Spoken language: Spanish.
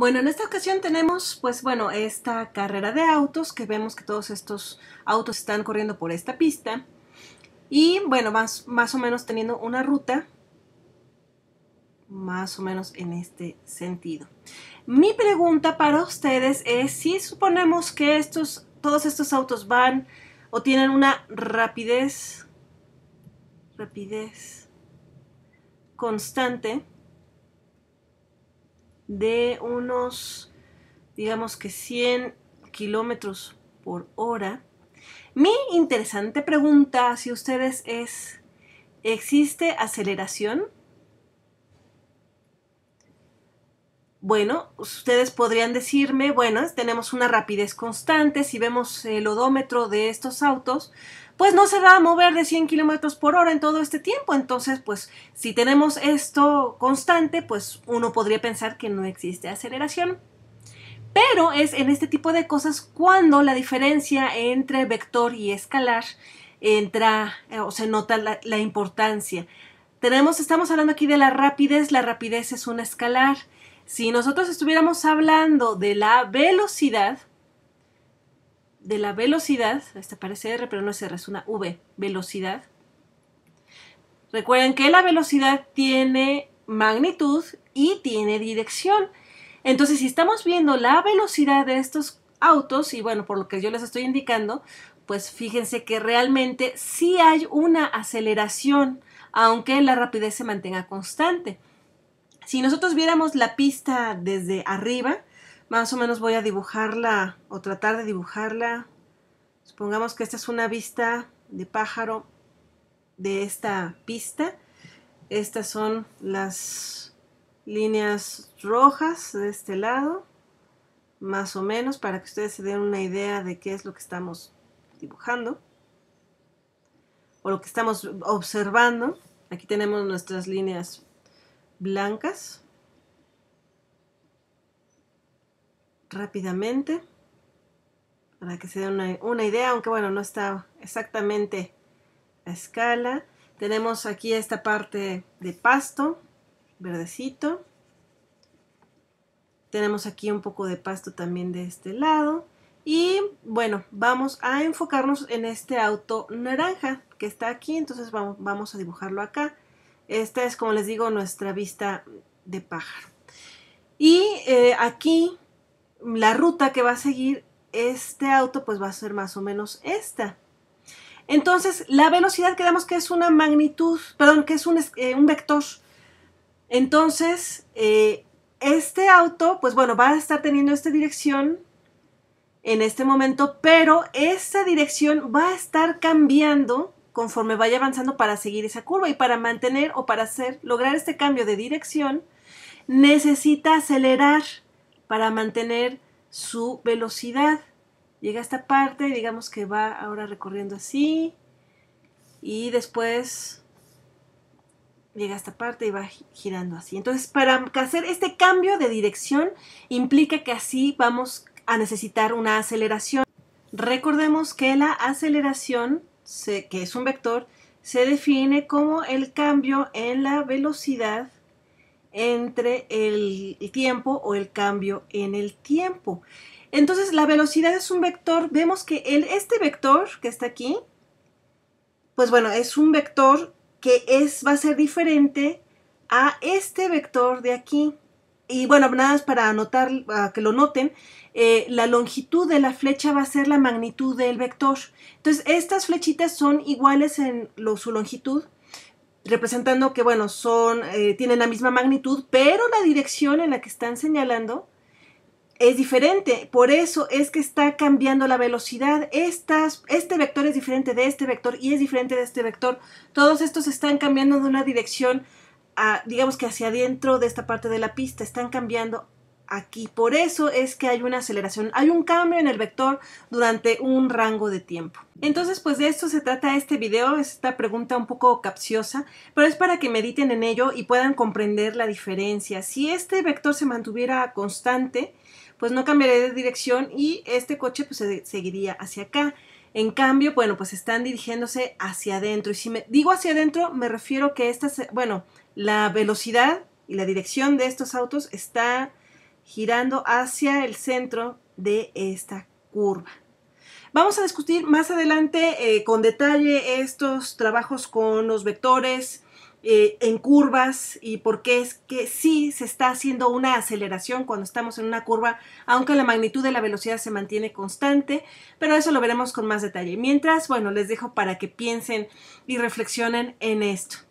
Bueno, en esta ocasión tenemos, pues bueno, esta carrera de autos, que vemos que todos estos autos están corriendo por esta pista. Y bueno, más, más o menos teniendo una ruta, más o menos en este sentido. Mi pregunta para ustedes es si suponemos que estos, todos estos autos van o tienen una rapidez, rapidez constante, de unos, digamos que 100 kilómetros por hora. Mi interesante pregunta si ustedes es, ¿existe aceleración? Bueno, ustedes podrían decirme, bueno, tenemos una rapidez constante, si vemos el odómetro de estos autos, pues no se va a mover de 100 kilómetros por hora en todo este tiempo. Entonces, pues si tenemos esto constante, pues uno podría pensar que no existe aceleración. Pero es en este tipo de cosas cuando la diferencia entre vector y escalar entra eh, o se nota la, la importancia. Tenemos, estamos hablando aquí de la rapidez, la rapidez es un escalar si nosotros estuviéramos hablando de la velocidad, de la velocidad, esta parece R, pero no es R, es una V, velocidad. Recuerden que la velocidad tiene magnitud y tiene dirección. Entonces, si estamos viendo la velocidad de estos autos, y bueno, por lo que yo les estoy indicando, pues fíjense que realmente sí hay una aceleración, aunque la rapidez se mantenga constante. Si nosotros viéramos la pista desde arriba, más o menos voy a dibujarla o tratar de dibujarla. Supongamos que esta es una vista de pájaro de esta pista. Estas son las líneas rojas de este lado, más o menos, para que ustedes se den una idea de qué es lo que estamos dibujando o lo que estamos observando. Aquí tenemos nuestras líneas blancas rápidamente para que se den una, una, idea, aunque bueno, no está exactamente a escala. Tenemos aquí esta parte de pasto, verdecito. Tenemos aquí un poco de pasto también de este lado. Y bueno, vamos a enfocarnos en este auto naranja que está aquí, entonces vamos, vamos a dibujarlo acá. Esta es, como les digo, nuestra vista de pájaro. Y eh, aquí la ruta que va a seguir este auto pues va a ser más o menos esta. Entonces, la velocidad que que es una magnitud, perdón, que es un, eh, vector. Entonces, eh, este auto, pues bueno, va a estar teniendo esta dirección en este momento, pero esta dirección va a estar cambiando conforme vaya avanzando para seguir esa curva y para mantener o para hacer, lograr este cambio de dirección, necesita acelerar para mantener su velocidad. Llega a esta parte, digamos que va ahora recorriendo así y después llega a esta parte y va girando así. Entonces, para hacer este cambio de dirección implica que así vamos a necesitar una aceleración. Recordemos que la aceleración que es un vector, se define como el cambio en la velocidad entre el tiempo o el cambio en el tiempo. Entonces, la velocidad es un vector. Vemos que el, este vector que está aquí, pues bueno, es un vector que es, va a ser diferente a este vector de aquí. Y bueno, nada más para anotar, que lo noten, eh, la longitud de la flecha va a ser la magnitud del vector. Entonces, estas flechitas son iguales en su longitud, representando que, bueno, son, eh, tienen la misma magnitud, pero la dirección en la que están señalando es diferente. Por eso es que está cambiando la velocidad. este vector es diferente de este vector y es diferente de este vector. Todos estos están cambiando de una dirección digamos que hacia adentro de esta parte de la pista, están cambiando aquí. Por eso es que hay una aceleración, hay un cambio en el vector durante un rango de tiempo. Entonces, pues de esto se trata este video, esta pregunta un poco capciosa, pero es para que mediten en ello y puedan comprender la diferencia. Si este vector se mantuviera constante, pues no cambiaría de dirección y este coche pues seguiría hacia acá. En cambio, bueno, pues están dirigiéndose hacia adentro. Y si me digo hacia adentro, me refiero que esta, bueno, la velocidad y la dirección de estos autos está girando hacia el centro de esta curva. Vamos a discutir más adelante eh, con detalle estos trabajos con los vectores, eh, en curvas y por qué es que sí se está haciendo una aceleración cuando estamos en una curva, aunque la magnitud de la velocidad se mantiene constante, pero eso lo veremos con más detalle. Mientras, bueno, les dejo para que piensen y reflexionen en esto.